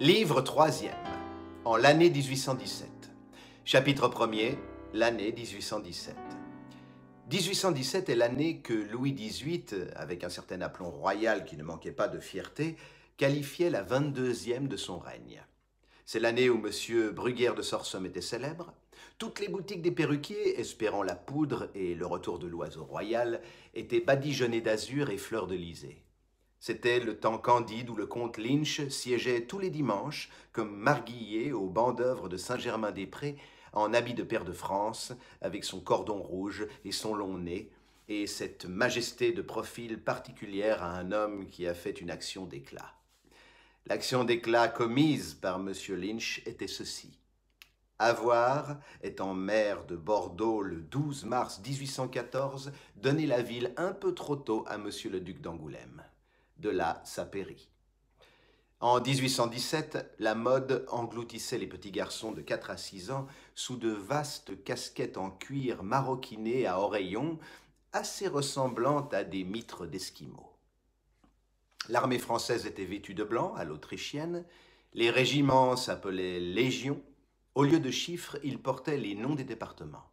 Livre 3 en l'année 1817. Chapitre 1er, l'année 1817. 1817 est l'année que Louis XVIII, avec un certain aplomb royal qui ne manquait pas de fierté, qualifiait la 22e de son règne. C'est l'année où M. Bruguière de Sorsum était célèbre. Toutes les boutiques des perruquiers, espérant la poudre et le retour de l'oiseau royal, étaient badigeonnées d'azur et fleurs de lysée. C'était le temps candide où le comte Lynch siégeait tous les dimanches, comme marguillier au banc d'œuvre de Saint-Germain-des-Prés, en habit de père de France, avec son cordon rouge et son long nez, et cette majesté de profil particulière à un homme qui a fait une action d'éclat. L'action d'éclat commise par M. Lynch était ceci. Avoir, étant maire de Bordeaux le 12 mars 1814, donné la ville un peu trop tôt à M. le duc d'Angoulême de la sapérie. En 1817, la mode engloutissait les petits garçons de 4 à 6 ans sous de vastes casquettes en cuir maroquinées à oreillons, assez ressemblantes à des mitres d'Esquimaux. L'armée française était vêtue de blanc, à l'autrichienne, les régiments s'appelaient légions, au lieu de chiffres, ils portaient les noms des départements.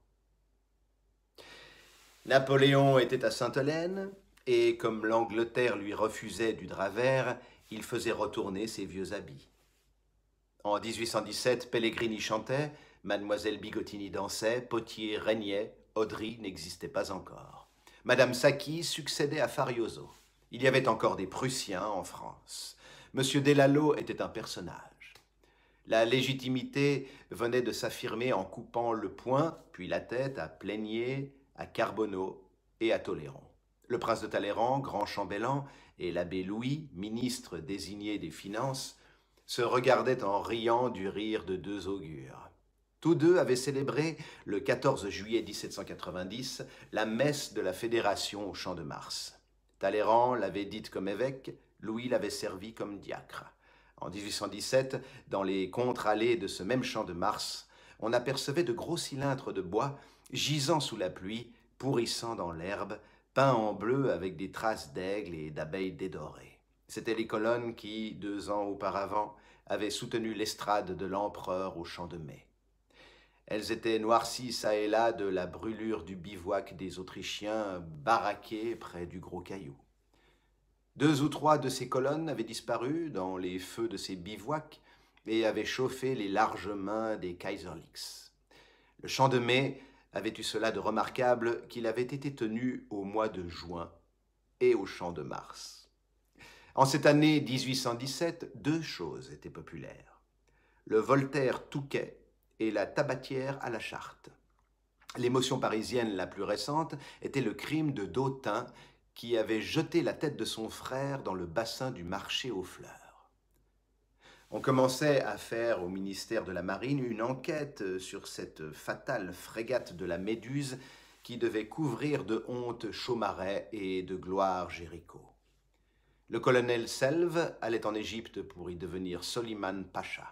Napoléon était à Sainte-Hélène, et comme l'Angleterre lui refusait du drap vert, il faisait retourner ses vieux habits. En 1817, Pellegrini chantait, Mademoiselle Bigottini dansait, Potier régnait, Audry n'existait pas encore. Madame Saki succédait à Farioso. Il y avait encore des Prussiens en France. Monsieur Delallo était un personnage. La légitimité venait de s'affirmer en coupant le poing, puis la tête à Plaignier, à Carbonneau et à Toléron. Le prince de Talleyrand, grand chambellan, et l'abbé Louis, ministre désigné des Finances, se regardaient en riant du rire de deux augures. Tous deux avaient célébré, le 14 juillet 1790, la messe de la Fédération au Champ de Mars. Talleyrand l'avait dite comme évêque, Louis l'avait servi comme diacre. En 1817, dans les contre-allées de ce même Champ de Mars, on apercevait de gros cylindres de bois gisant sous la pluie, pourrissant dans l'herbe, peint en bleu avec des traces d'aigles et d'abeilles dédorées. C'étaient les colonnes qui, deux ans auparavant, avaient soutenu l'estrade de l'empereur au champ de mai. Elles étaient noircies çà et là de la brûlure du bivouac des Autrichiens baraqués près du gros caillou. Deux ou trois de ces colonnes avaient disparu dans les feux de ces bivouacs et avaient chauffé les larges mains des kaiserlicks Le champ de mai avait eu cela de remarquable qu'il avait été tenu au mois de juin et au champ de Mars. En cette année 1817, deux choses étaient populaires. Le Voltaire Touquet et la tabatière à la charte. L'émotion parisienne la plus récente était le crime de Dautin qui avait jeté la tête de son frère dans le bassin du marché aux fleurs. On commençait à faire au ministère de la Marine une enquête euh, sur cette fatale frégate de la Méduse qui devait couvrir de honte Chaumaret et de gloire Jéricho. Le colonel Selve allait en Égypte pour y devenir Soliman Pacha.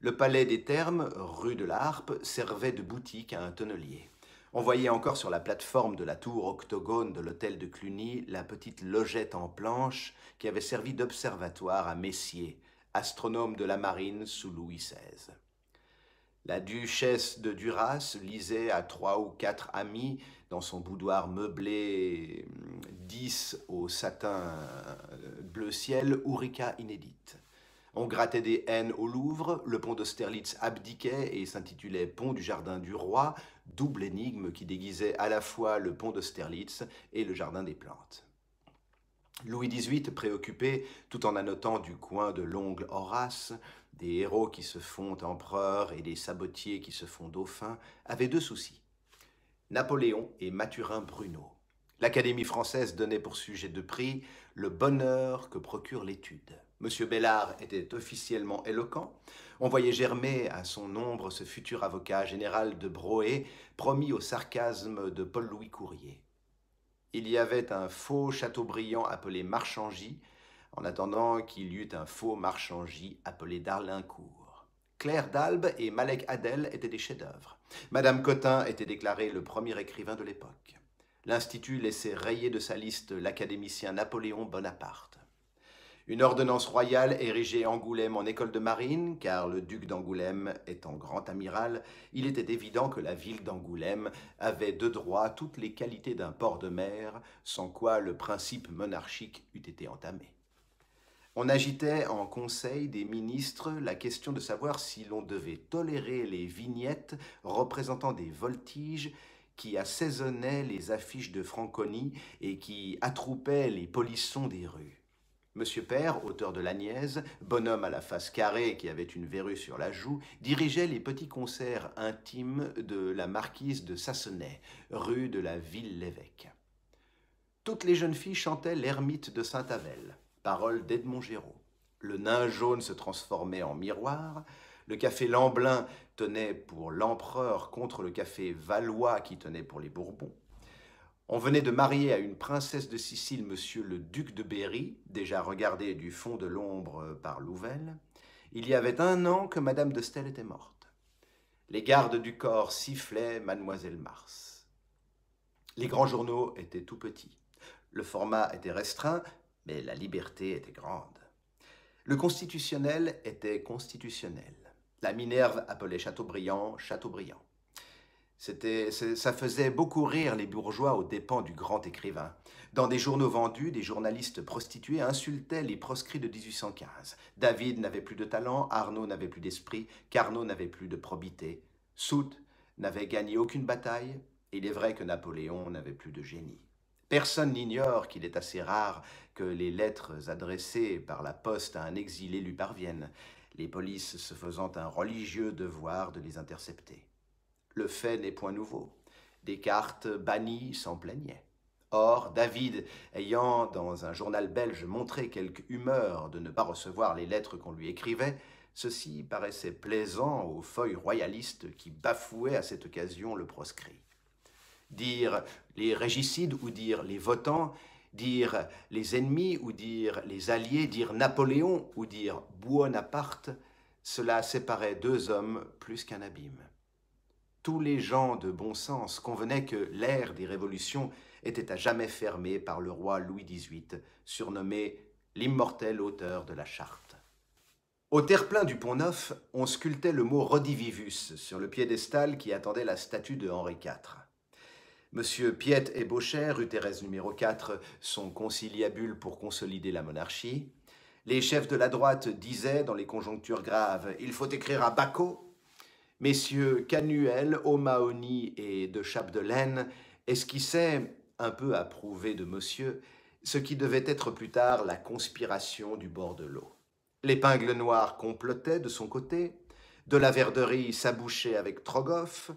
Le palais des Thermes, rue de l'Arpe, servait de boutique à un tonnelier. On voyait encore sur la plateforme de la tour octogone de l'hôtel de Cluny la petite logette en planche qui avait servi d'observatoire à Messier, astronome de la marine sous Louis XVI. La duchesse de Duras lisait à trois ou quatre amis dans son boudoir meublé 10 euh, au satin euh, bleu ciel Ourika inédite. On grattait des haines au Louvre, le pont d'Austerlitz abdiquait et s'intitulait Pont du Jardin du Roi, double énigme qui déguisait à la fois le pont d'Austerlitz et le Jardin des Plantes. Louis XVIII préoccupé, tout en annotant du coin de l'ongle Horace, des héros qui se font empereurs et des sabotiers qui se font dauphins, avait deux soucis. Napoléon et Mathurin Bruno. L'Académie française donnait pour sujet de prix le bonheur que procure l'étude. Monsieur Bellard était officiellement éloquent. On voyait germer à son ombre ce futur avocat général de Broé, promis au sarcasme de Paul-Louis Courrier. Il y avait un faux Chateaubriand appelé Marchangy, en attendant qu'il y eût un faux Marchangy appelé d'Arlincourt. Claire d'Albe et Malek Adel étaient des chefs-d'œuvre. Madame Cotin était déclarée le premier écrivain de l'époque. L'Institut laissait rayer de sa liste l'académicien Napoléon Bonaparte. Une ordonnance royale érigée Angoulême en école de marine, car le duc d'Angoulême étant grand amiral, il était évident que la ville d'Angoulême avait de droit toutes les qualités d'un port de mer, sans quoi le principe monarchique eût été entamé. On agitait en conseil des ministres la question de savoir si l'on devait tolérer les vignettes représentant des voltiges qui assaisonnaient les affiches de Franconie et qui attroupaient les polissons des rues. Monsieur Père, auteur de l'Agnès, bonhomme à la face carrée qui avait une verrue sur la joue, dirigeait les petits concerts intimes de la marquise de Sassenay, rue de la Ville-l'Évêque. Toutes les jeunes filles chantaient l'ermite de Saint-Avel, parole d'Edmond Géraud. Le nain jaune se transformait en miroir, le café Lamblin tenait pour l'empereur contre le café Valois qui tenait pour les Bourbons. On venait de marier à une princesse de Sicile monsieur le duc de Berry, déjà regardé du fond de l'ombre par Louvel. Il y avait un an que madame de Stel était morte. Les gardes du corps sifflaient mademoiselle Mars. Les grands journaux étaient tout petits. Le format était restreint, mais la liberté était grande. Le constitutionnel était constitutionnel. La Minerve appelait Chateaubriand Chateaubriand ça faisait beaucoup rire les bourgeois aux dépens du grand écrivain. Dans des journaux vendus, des journalistes prostitués insultaient les proscrits de 1815. David n'avait plus de talent, Arnaud n'avait plus d'esprit, Carnot n'avait plus de probité. Soult n'avait gagné aucune bataille. Il est vrai que Napoléon n'avait plus de génie. Personne n'ignore qu'il est assez rare que les lettres adressées par la poste à un exilé lui parviennent, les polices se faisant un religieux devoir de les intercepter. Le fait n'est point nouveau. Descartes banni s'en plaignait. Or, David, ayant dans un journal belge montré quelque humeur de ne pas recevoir les lettres qu'on lui écrivait, ceci paraissait plaisant aux feuilles royalistes qui bafouaient à cette occasion le proscrit. Dire les régicides ou dire les votants, dire les ennemis ou dire les alliés, dire Napoléon ou dire Buonaparte, cela séparait deux hommes plus qu'un abîme tous les gens de bon sens convenaient que l'ère des révolutions était à jamais fermée par le roi Louis XVIII, surnommé l'immortel auteur de la charte. Au terre-plein du Pont-Neuf, on sculptait le mot Rodivivus sur le piédestal qui attendait la statue de Henri IV. Monsieur Piette et Beaucher, rue Thérèse numéro 4, son conciliabule pour consolider la monarchie. Les chefs de la droite disaient, dans les conjonctures graves, il faut écrire à Bacot Messieurs Canuel, O'Mahony et de Chapdelaine esquissaient, un peu approuvé de monsieur, ce qui devait être plus tard la conspiration du bord de l'eau. L'épingle noire complotait de son côté, de la verderie s'abouchait avec Trogoff,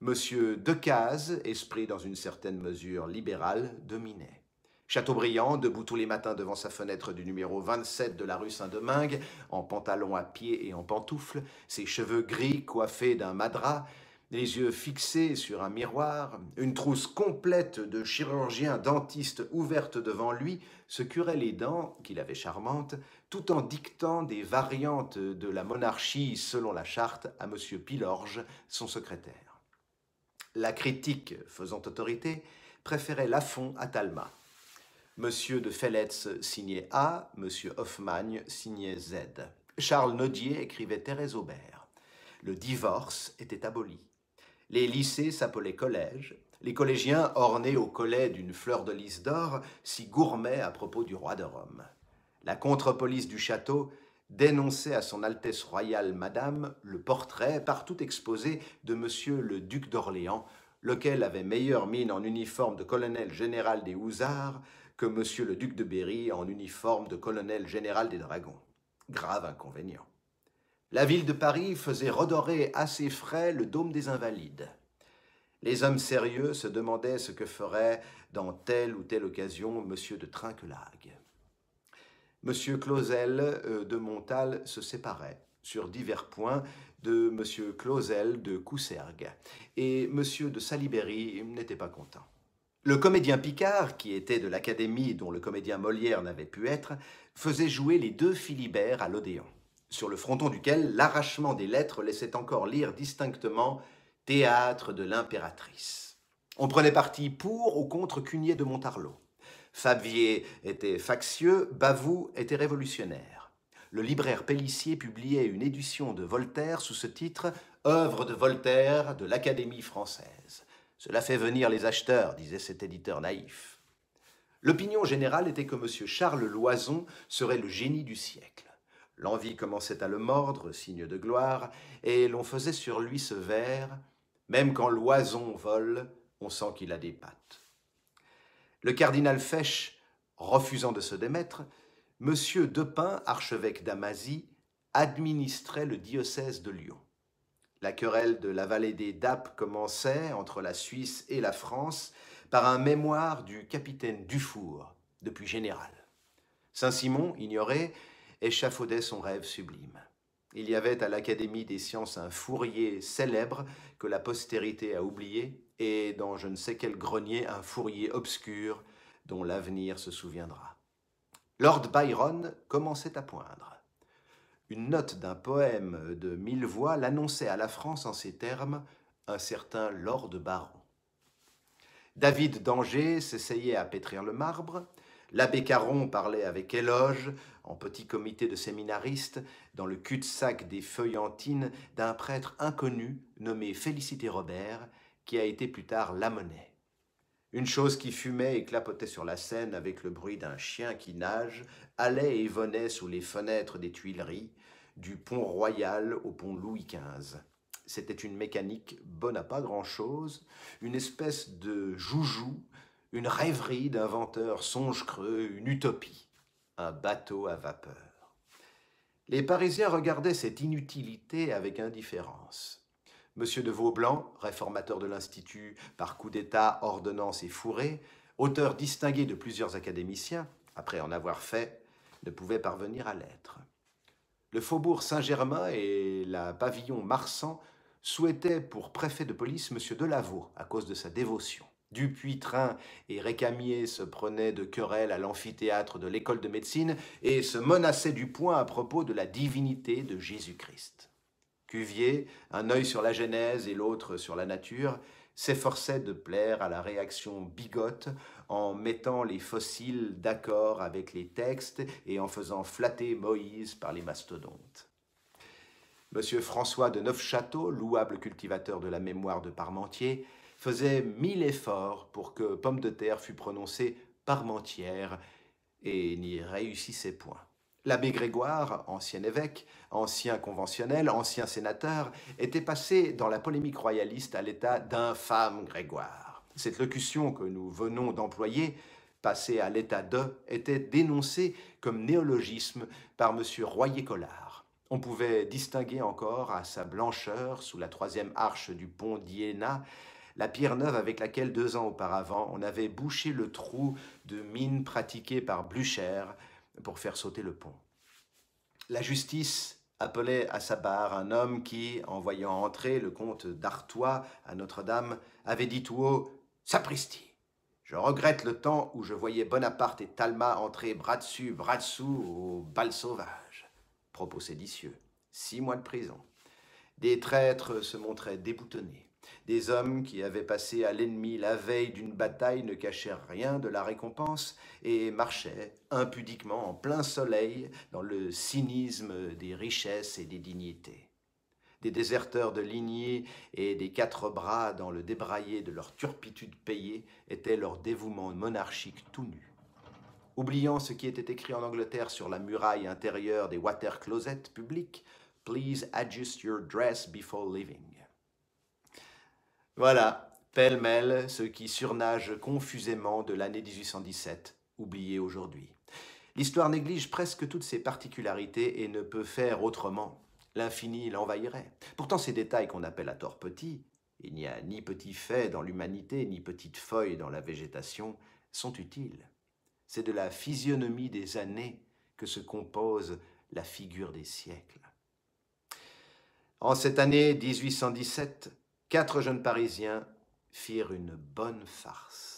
monsieur Decazes, esprit dans une certaine mesure libéral, dominait. Chateaubriand, debout tous les matins devant sa fenêtre du numéro 27 de la rue Saint-Domingue, en pantalon à pied et en pantoufles, ses cheveux gris coiffés d'un madras, les yeux fixés sur un miroir, une trousse complète de chirurgiens dentistes ouverte devant lui, se curait les dents, qu'il avait charmantes, tout en dictant des variantes de la monarchie selon la charte à M. Pilorge, son secrétaire. La critique faisant autorité, préférait Lafont à Talma. Monsieur de Felletz signait A, Monsieur Hoffmann signait Z. Charles Nodier écrivait Thérèse Aubert. Le divorce était aboli. Les lycées s'appelaient collèges. Les collégiens ornés au collet d'une fleur de lys d'or s'y gourmaient à propos du roi de Rome. La contre-police du château dénonçait à son Altesse royale Madame le portrait partout exposé de Monsieur le duc d'Orléans, lequel avait meilleure mine en uniforme de colonel général des hussards que monsieur le duc de Berry en uniforme de colonel général des dragons. Grave inconvénient. La ville de Paris faisait redorer à ses frais le dôme des Invalides. Les hommes sérieux se demandaient ce que ferait, dans telle ou telle occasion, M. de Trinquelague. M. Clausel euh, de Montal se séparait, sur divers points, de M. Clausel de Coussergue, et M. de Salibéry n'était pas content. Le comédien Picard, qui était de l'Académie dont le comédien Molière n'avait pu être, faisait jouer les deux Philibert à l'Odéon, sur le fronton duquel l'arrachement des lettres laissait encore lire distinctement Théâtre de l'impératrice. On prenait parti pour ou contre Cunier de Montarlot. Fabier était factieux, Bavou était révolutionnaire. Le libraire Pellissier publiait une édition de Voltaire sous ce titre Œuvre de Voltaire de l'Académie française. Cela fait venir les acheteurs, disait cet éditeur naïf. L'opinion générale était que M. Charles Loison serait le génie du siècle. L'envie commençait à le mordre, signe de gloire, et l'on faisait sur lui ce vers Même quand l'oison vole, on sent qu'il a des pattes. Le cardinal Fesch, refusant de se démettre, M. Depin, archevêque d'Amasie, administrait le diocèse de Lyon. La querelle de la vallée des Dapes commençait entre la Suisse et la France par un mémoire du capitaine Dufour, depuis général. Saint-Simon, ignoré, échafaudait son rêve sublime. Il y avait à l'Académie des sciences un Fourier célèbre que la postérité a oublié, et dans je ne sais quel grenier un fourrier obscur dont l'avenir se souviendra. Lord Byron commençait à poindre. Une note d'un poème de mille voix l'annonçait à la France en ces termes un certain Lord Baron. David d'Angers s'essayait à pétrir le marbre, l'abbé Caron parlait avec éloge, en petit comité de séminaristes, dans le cul-de-sac des feuillantines, d'un prêtre inconnu nommé Félicité Robert, qui a été plus tard monnaie. Une chose qui fumait et clapotait sur la scène avec le bruit d'un chien qui nage, allait et venait sous les fenêtres des Tuileries, du pont royal au pont Louis XV. C'était une mécanique bonne à pas grand-chose, une espèce de joujou, une rêverie d'inventeur songe creux, une utopie, un bateau à vapeur. Les Parisiens regardaient cette inutilité avec indifférence. Monsieur de Vaublanc, réformateur de l'Institut, par coup d'État, ordonnance et fourré, auteur distingué de plusieurs académiciens, après en avoir fait, ne pouvait parvenir à l'être le faubourg Saint-Germain et la pavillon Marsan souhaitaient pour préfet de police M. Delavaux à cause de sa dévotion. Train et Récamier se prenaient de querelle à l'amphithéâtre de l'école de médecine et se menaçaient du poing à propos de la divinité de Jésus-Christ. Cuvier, un œil sur la Genèse et l'autre sur la nature, s'efforçait de plaire à la réaction bigote en mettant les fossiles d'accord avec les textes et en faisant flatter Moïse par les mastodontes. Monsieur François de Neufchâteau, louable cultivateur de la mémoire de Parmentier, faisait mille efforts pour que Pomme de terre fût prononcée Parmentière et n'y réussissait point. L'abbé Grégoire, ancien évêque, ancien conventionnel, ancien sénateur, était passé dans la polémique royaliste à l'état d'infâme Grégoire. Cette locution que nous venons d'employer, passée à l'état de, était dénoncée comme néologisme par M. Royer-Collard. On pouvait distinguer encore à sa blancheur, sous la troisième arche du pont d'Iéna, la pierre neuve avec laquelle deux ans auparavant on avait bouché le trou de mine pratiquée par Blücher, pour faire sauter le pont. La justice appelait à sa barre un homme qui, en voyant entrer le comte d'Artois à Notre-Dame, avait dit tout haut Sapristi Je regrette le temps où je voyais Bonaparte et Talma entrer bras dessus, bras dessous au bal sauvage. Propos séditieux. Six mois de prison. Des traîtres se montraient déboutonnés. Des hommes qui avaient passé à l'ennemi la veille d'une bataille ne cachèrent rien de la récompense et marchaient impudiquement en plein soleil dans le cynisme des richesses et des dignités. Des déserteurs de lignée et des quatre bras dans le débraillé de leur turpitude payée étaient leur dévouement monarchique tout nu oubliant ce qui était écrit en Angleterre sur la muraille intérieure des water closets publics, Please adjust your dress before leaving. Voilà, pêle-mêle, ce qui surnage confusément de l'année 1817, oublié aujourd'hui. L'histoire néglige presque toutes ses particularités et ne peut faire autrement. L'infini l'envahirait. Pourtant, ces détails qu'on appelle à tort petits, il n'y a ni petit fait dans l'humanité, ni petite feuille dans la végétation, sont utiles. C'est de la physionomie des années que se compose la figure des siècles. En cette année 1817, quatre jeunes Parisiens firent une bonne farce.